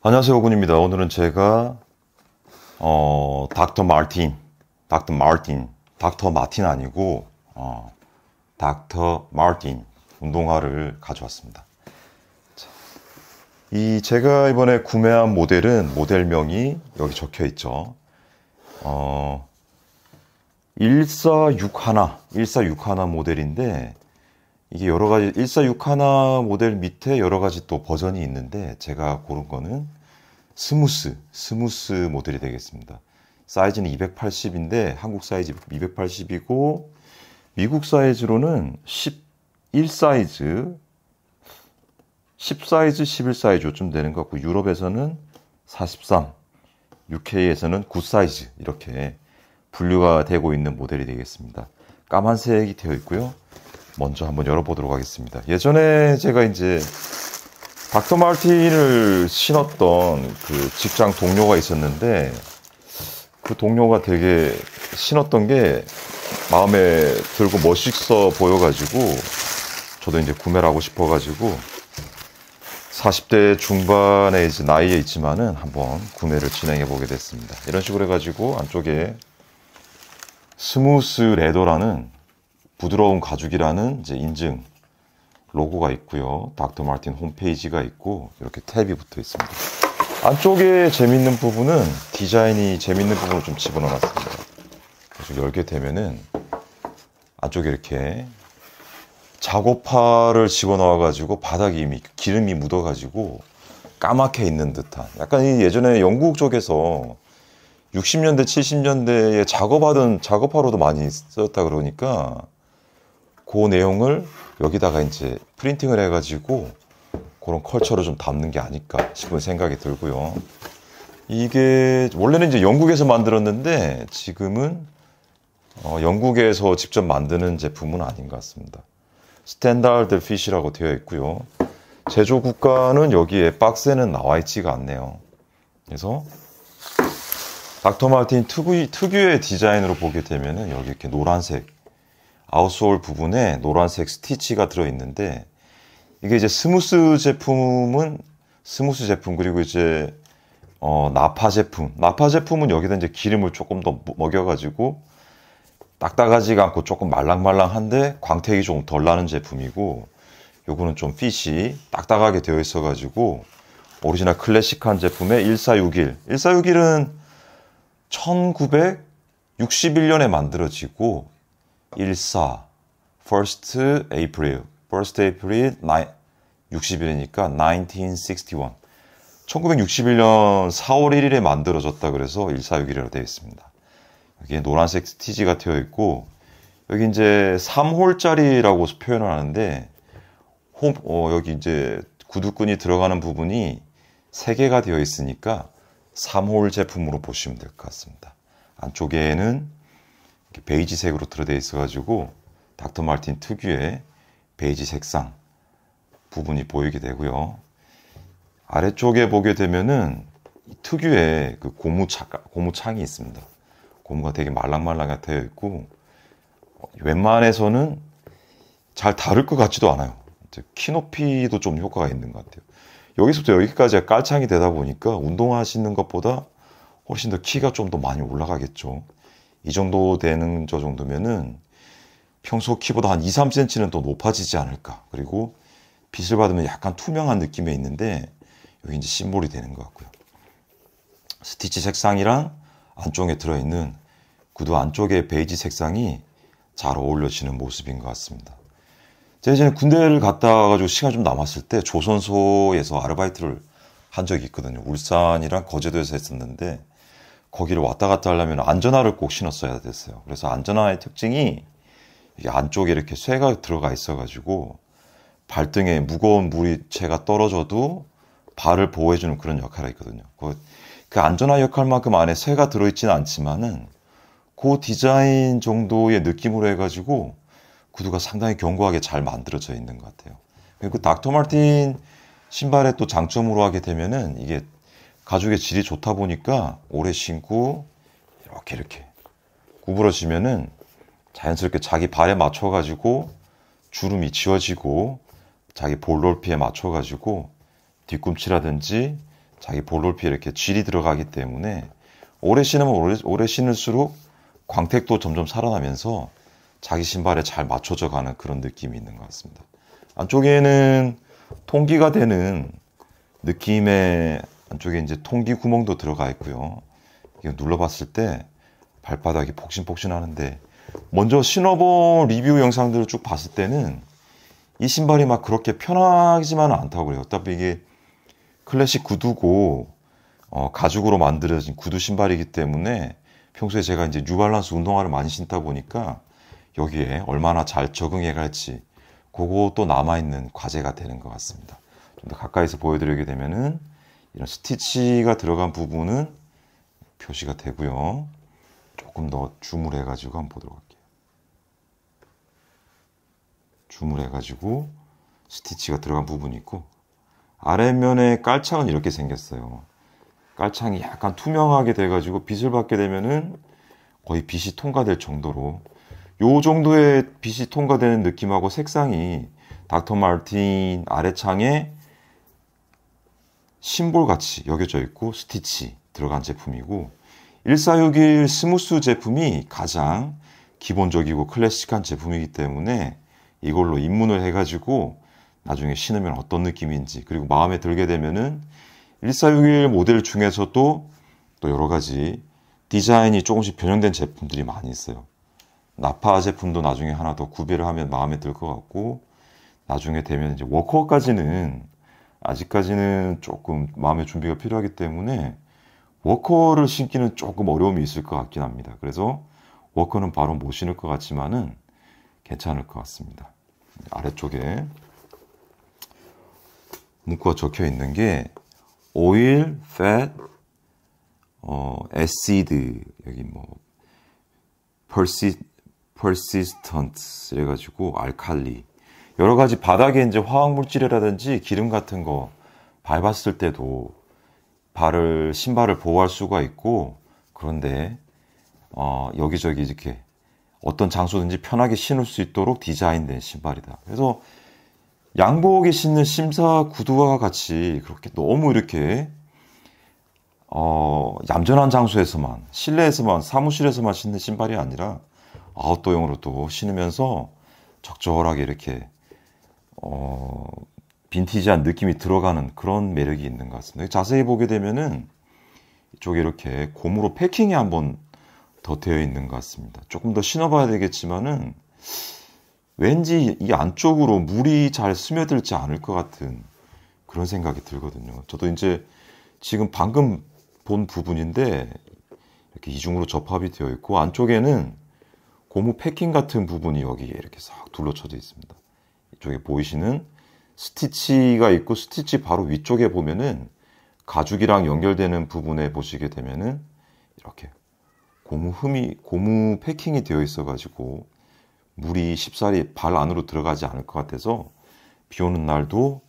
안녕하세요, 오군입니다. 오늘은 제가 어, 닥터 마틴, 닥터 마틴, 닥터 마틴 아니고 어, 닥터 마틴 운동화를 가져왔습니다. 자, 이 제가 이번에 구매한 모델은 모델명이 여기 적혀 있죠. 어, 1461, 1461 모델인데 이게 여러 가지 1461 모델 밑에 여러 가지 또 버전이 있는데 제가 고른 거는 스무스, 스무스 모델이 되겠습니다. 사이즈는 280인데 한국 사이즈 280이고 미국 사이즈로는 11 사이즈, 10 사이즈, 11 사이즈 요쯤 되는 것 같고 유럽에서는 43, UK에서는 9 사이즈 이렇게 분류가 되고 있는 모델이 되겠습니다. 까만색이 되어 있고요. 먼저 한번 열어보도록 하겠습니다. 예전에 제가 이제 닥터 마틴을 신었던 그 직장 동료가 있었는데 그 동료가 되게 신었던 게 마음에 들고 멋있어 보여가지고 저도 이제 구매를 하고 싶어가지고 40대 중반에 이제 나이에 있지만은 한번 구매를 진행해 보게 됐습니다. 이런 식으로 해가지고 안쪽에 스무스 레더라는 부드러운 가죽이라는 이제 인증 로고가 있고요. 닥터 마틴 홈페이지가 있고 이렇게 탭이 붙어 있습니다. 안쪽에 재밌는 부분은 디자인이 재밌는 부분을 좀 집어넣어놨습니다. 그래서 열게 되면은 안쪽에 이렇게 작업화를 집어넣어가지고 바닥이 이미 기름이 묻어가지고 까맣게 있는 듯한 약간 예전에 영국 쪽에서 60년대 70년대에 작업하던 작업화로도 많이 쓰였다 그러니까 그 내용을 여기다가 이제 프린팅을 해가지고 그런 컬처를 좀 담는 게 아닐까 싶은 생각이 들고요. 이게 원래는 이제 영국에서 만들었는데 지금은 어 영국에서 직접 만드는 제품은 아닌 것 같습니다. 스탠다드 핏이라고 되어 있고요. 제조 국가는 여기에 박스에는 나와 있지가 않네요. 그래서 닥터 마틴 특유, 특유의 디자인으로 보게 되면 여기 이렇게 노란색 아웃솔 부분에 노란색 스티치가 들어있는데 이게 이제 스무스 제품은 스무스 제품 그리고 이제 어, 나파 제품 나파 제품은 여기다 이제 기름을 조금 더 먹여가지고 딱딱하지가 않고 조금 말랑말랑한데 광택이 조금 덜 나는 제품이고 요거는 좀 핏이 딱딱하게 되어 있어 가지고 오리지널 클래식한 제품의 1461 1461은 1961년에 만들어지고 14 first April first April 60일이니까 1961 1961년 4월 1일에 만들어졌다 그래서 1461이라고 되어 있습니다. 여기에 노란색 스티지가 되어 있고 여기 이제 3홀짜리라고 표현을 하는데 홈, 어, 여기 이제 구두끈이 들어가는 부분이 3개가 되어 있으니까 3홀 제품으로 보시면 될 것 같습니다. 안쪽에는 베이지색으로 들어돼 있어가지고 닥터 마틴 특유의 베이지 색상 부분이 보이게 되고요. 아래쪽에 보게 되면은 특유의 그 고무창, 고무창이 있습니다. 고무가 되게 말랑말랑하게 되어 있고 어, 웬만해서는 잘 다를 것 같지도 않아요. 키 높이도 좀 효과가 있는 것 같아요. 여기서부터 여기까지가 깔창이 되다 보니까 운동하시는 것보다 훨씬 더 키가 좀 더 많이 올라가겠죠. 이 정도 되는 저 정도면은 평소 키보다 한 2, 3cm는 더 높아지지 않을까. 그리고 빛을 받으면 약간 투명한 느낌이 있는데 여기 이제 심볼이 되는 것 같고요. 스티치 색상이랑 안쪽에 들어있는 구두 안쪽에 베이지 색상이 잘 어울려지는 모습인 것 같습니다. 제가 이제 군대를 갔다 가지고 시간 좀 남았을 때 조선소에서 아르바이트를 한 적이 있거든요. 울산이랑 거제도에서 했었는데 거기를 왔다 갔다 하려면 안전화를 꼭 신었어야 됐어요. 그래서 안전화의 특징이 안쪽에 이렇게 쇠가 들어가 있어가지고 발등에 무거운 물리체가 떨어져도 발을 보호해주는 그런 역할이 있거든요. 그, 그 안전화 역할만큼 안에 쇠가 들어있지는 않지만은 그 디자인 정도의 느낌으로 해가지고 구두가 상당히 견고하게 잘 만들어져 있는 것 같아요. 그리고 닥터 마틴 신발의 또 장점으로 하게 되면은 이게 가죽의 질이 좋다 보니까 오래 신고 이렇게 이렇게 구부러지면은 자연스럽게 자기 발에 맞춰 가지고 주름이 지워지고 자기 볼롤피에 맞춰 가지고 뒤꿈치라든지 자기 볼롤피에 이렇게 질이 들어가기 때문에 오래 신으면 오래, 오래 신을수록 광택도 점점 살아나면서 자기 신발에 잘 맞춰져 가는 그런 느낌이 있는 것 같습니다. 안쪽에는 통기가 되는 느낌의 안쪽에 이제 통기 구멍도 들어가 있고요. 이거 눌러봤을 때 발바닥이 폭신폭신하는데 먼저 신어본 리뷰 영상들을 쭉 봤을 때는 이 신발이 막 그렇게 편하지만은 않다고 그래요. 어차피 이게 클래식 구두고 어, 가죽으로 만들어진 구두 신발이기 때문에 평소에 제가 이제 뉴발란스 운동화를 많이 신다 보니까 여기에 얼마나 잘 적응해 갈지 그거 또 남아있는 과제가 되는 것 같습니다. 좀 더 가까이서 보여드리게 되면은 이런 스티치가 들어간 부분은 표시가 되고요. 조금 더 줌을 해가지고 한번 보도록 할게요. 줌을 해가지고 스티치가 들어간 부분이 있고 아랫면에 깔창은 이렇게 생겼어요. 깔창이 약간 투명하게 돼가지고 빛을 받게 되면은 거의 빛이 통과될 정도로 요 정도의 빛이 통과되는 느낌하고 색상이 닥터 마틴 아래 창에 심볼같이 여겨져 있고 스티치 들어간 제품이고 1461 스무스 제품이 가장 기본적이고 클래식한 제품이기 때문에 이걸로 입문을 해가지고 나중에 신으면 어떤 느낌인지 그리고 마음에 들게 되면은 1461 모델 중에서도 또 여러 가지 디자인이 조금씩 변형된 제품들이 많이 있어요. 나파 제품도 나중에 하나 더 구비를 하면 마음에 들 것 같고 나중에 되면 이제 워커까지는 아직까지는 조금 마음의 준비가 필요하기 때문에 워커를 신기는 조금 어려움이 있을 것 같긴 합니다. 그래서 워커는 바로 못 신을 것 같지만은 괜찮을 것 같습니다. 아래쪽에 문구가 적혀 있는 게 oil, fat, 어, acid 여기 뭐 persist, persistent 이래가지고 알칼리 여러 가지 바닥에 이제 화학물질이라든지 기름 같은 거 밟았을 때도 발을 신발을 보호할 수가 있고 그런데 어, 여기저기 이렇게 어떤 장소든지 편하게 신을 수 있도록 디자인된 신발이다. 그래서 양복에 신는 심사 구두와 같이 그렇게 너무 이렇게 어, 얌전한 장소에서만 실내에서만 사무실에서만 신는 신발이 아니라 아웃도어용으로 또 신으면서 적절하게 이렇게 어, 빈티지한 느낌이 들어가는 그런 매력이 있는 것 같습니다. 자세히 보게 되면은 이쪽에 이렇게 고무로 패킹이 한 번 더 되어 있는 것 같습니다. 조금 더 신어봐야 되겠지만은 왠지 이 안쪽으로 물이 잘 스며들지 않을 것 같은 그런 생각이 들거든요. 저도 이제 지금 방금 본 부분인데 이렇게 이중으로 접합이 되어 있고 안쪽에는 고무 패킹 같은 부분이 여기에 이렇게 싹 둘러쳐져 있습니다. 이쪽에 보이시는 스티치가 있고 스티치 바로 위쪽에 보면은 가죽이랑 연결되는 부분에 보시게 되면은 이렇게 고무 흠이 고무 패킹이 되어 있어 가지고 물이 쉽사리 발 안으로 들어가지 않을 것 같아서 비 오는 날도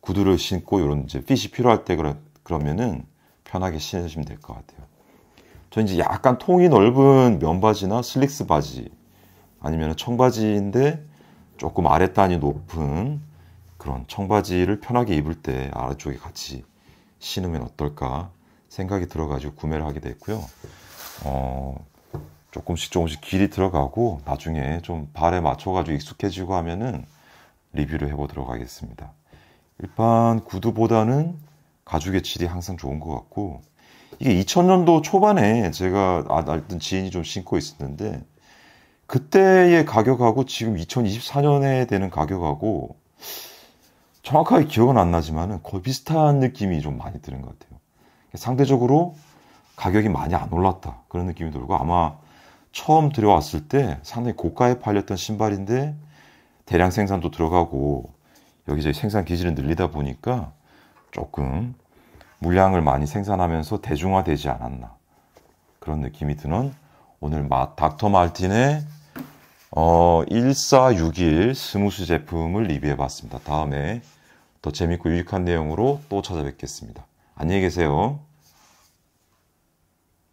구두를 신고 이런 이제 핏이 필요할 때 그러, 그러면은 편하게 신으시면 될 것 같아요. 저 이제 약간 통이 넓은 면바지나 슬릭스 바지 아니면 청바지인데 조금 아랫단이 높은 그런 청바지를 편하게 입을 때 아래쪽에 같이 신으면 어떨까 생각이 들어가지고 구매를 하게 됐고요. 어, 조금씩 조금씩 길이 들어가고 나중에 좀 발에 맞춰가지고 익숙해지고 하면은 리뷰를 해보도록 하겠습니다. 일반 구두보다는 가죽의 질이 항상 좋은 것 같고 이게 2000년도 초반에 제가 아, 알던 지인이 좀 신고 있었는데 그때의 가격하고 지금 2024년에 되는 가격하고 정확하게 기억은 안 나지만은 거의 비슷한 느낌이 좀 많이 드는 것 같아요. 상대적으로 가격이 많이 안 올랐다 그런 느낌이 들고 아마 처음 들어왔을 때 상당히 고가에 팔렸던 신발인데 대량 생산도 들어가고 여기저기 생산 기지를 늘리다 보니까 조금 물량을 많이 생산하면서 대중화되지 않았나 그런 느낌이 드는 오늘 닥터 말틴의 어, 1461 스무스 제품을 리뷰해 봤습니다. 다음에 더 재밌고 유익한 내용으로 또 찾아뵙겠습니다. 안녕히 계세요.